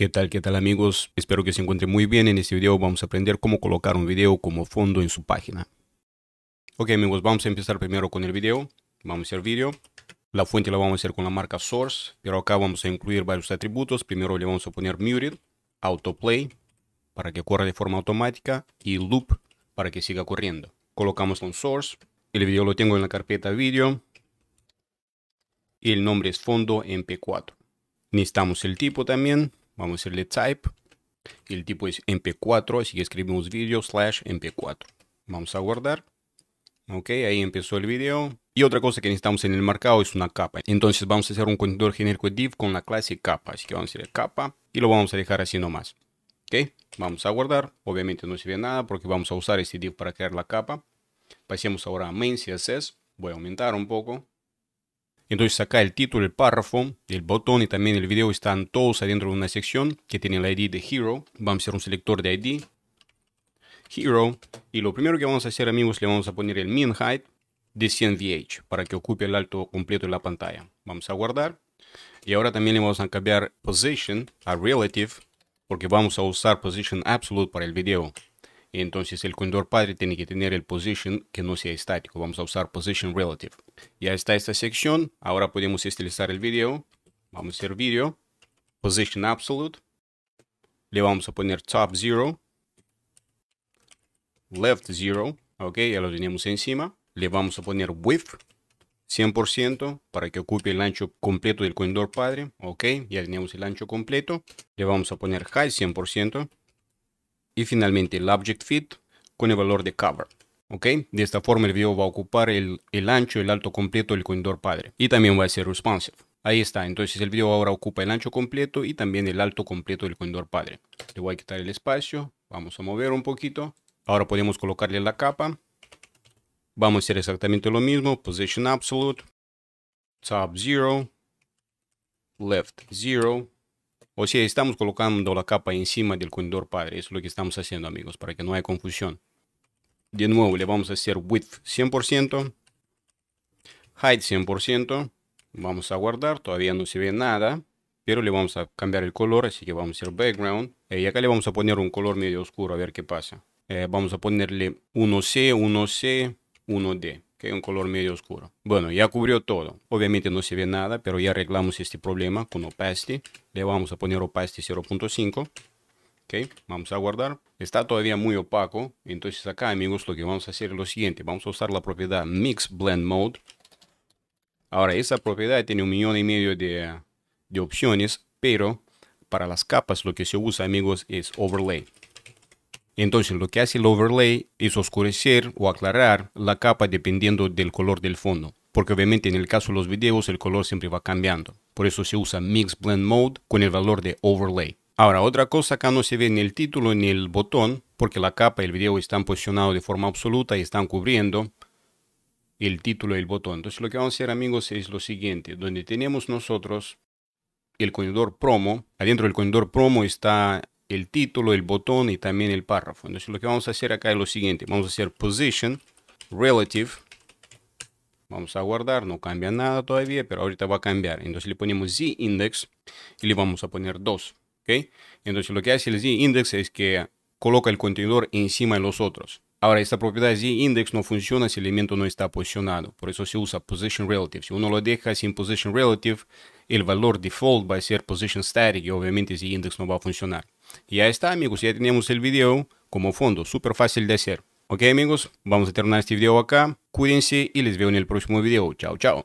¿Qué tal? ¿Qué tal amigos? Espero que se encuentren muy bien. En este video vamos a aprender cómo colocar un video como fondo en su página. Ok amigos, vamos a empezar primero con el video. Vamos a hacer video. La fuente la vamos a hacer con la marca Source, pero acá vamos a incluir varios atributos. Primero le vamos a poner Muted, Autoplay, para que corra de forma automática, y Loop, para que siga corriendo. Colocamos un Source. El video lo tengo en la carpeta Video. Y el nombre es Fondo MP4. Necesitamos el tipo también Vamos a decirle type. el tipo es mp4, así que escribimos video slash mp4. Vamos a guardar. Ok, ahí empezó el video. Y otra cosa que necesitamos en el marcado es una capa. Entonces vamos a hacer un contenedor genérico div con la clase capa. Así que vamos a decirle capa y lo vamos a dejar así nomás. Ok, vamos a guardar. Obviamente no se ve nada porque vamos a usar este div para crear la capa. Pasemos ahora a main CSS. Voy a aumentar un poco. Entonces acá el título, el párrafo, el botón y también el video están todos adentro de una sección que tiene el ID de Hero. Vamos a hacer un selector de ID. Hero. Y lo primero que vamos a hacer amigos, le vamos a poner el min height de 100 VH para que ocupe el alto completo de la pantalla. Vamos a guardar. Y ahora también le vamos a cambiar position a relative porque vamos a usar position absolute para el video. Entonces el condor padre tiene que tener el position que no sea estático. Vamos a usar position relative. Ya está esta sección. Ahora podemos estilizar el video. Vamos a hacer video. Position absolute. Le vamos a poner top 0. Left 0. Ok, ya lo tenemos encima. Le vamos a poner width 100% para que ocupe el ancho completo del condor padre. Ok, ya tenemos el ancho completo. Le vamos a poner High 100% y finalmente el Object Fit con el valor de Cover. ¿Ok? De esta forma el video va a ocupar el, ancho, el alto completo del contenedor padre. Y también va a ser responsive. Ahí está, entonces el video ahora ocupa el ancho completo y también el alto completo del contenedor padre. Le voy a quitar el espacio, vamos a mover un poquito. Ahora podemos colocarle la capa. Vamos a hacer exactamente lo mismo, position absolute, top 0, left 0, o sea, estamos colocando la capa encima del contenedor padre. Eso es lo que estamos haciendo, amigos, para que no haya confusión. De nuevo, le vamos a hacer width 100%, height 100%. Vamos a guardar, todavía no se ve nada, pero le vamos a cambiar el color, así que vamos a hacer background. Eh, y acá le vamos a poner un color medio oscuro, a ver qué pasa. Eh, vamos a ponerle 1C, 1C, 1D que es un color medio oscuro. Bueno, ya cubrió todo. Obviamente no se ve nada, pero ya arreglamos este problema con opacity. Le vamos a poner opacity 0.5. Ok, vamos a guardar. Está todavía muy opaco. Entonces acá, amigos, lo que vamos a hacer es lo siguiente. Vamos a usar la propiedad Mix Blend Mode. Ahora, esa propiedad tiene un millón y medio de, de opciones, pero para las capas lo que se usa, amigos, es Overlay. Entonces lo que hace el overlay es oscurecer o aclarar la capa dependiendo del color del fondo, porque obviamente en el caso de los videos el color siempre va cambiando. Por eso se usa Mix Blend Mode con el valor de overlay. Ahora, otra cosa acá no se ve en el título ni el botón, porque la capa y el video están posicionados de forma absoluta y están cubriendo el título y el botón. Entonces lo que vamos a hacer amigos es lo siguiente, donde tenemos nosotros el conector promo, adentro del conector promo está el título, el botón y también el párrafo. Entonces lo que vamos a hacer acá es lo siguiente. Vamos a hacer position relative. Vamos a guardar, no cambia nada todavía, pero ahorita va a cambiar. Entonces le ponemos z index y le vamos a poner 2. ¿okay? Entonces lo que hace el z index es que coloca el contenedor encima de los otros. Ahora, esta propiedad z index no funciona si el elemento no está posicionado. Por eso se usa position relative. Si uno lo deja sin position relative, el valor default va a ser position static y obviamente z index no va a funcionar. Y ya está amigos, ya teníamos el video como fondo, súper fácil de hacer. Ok amigos, vamos a terminar este video acá, cuídense y les veo en el próximo video, chao chao.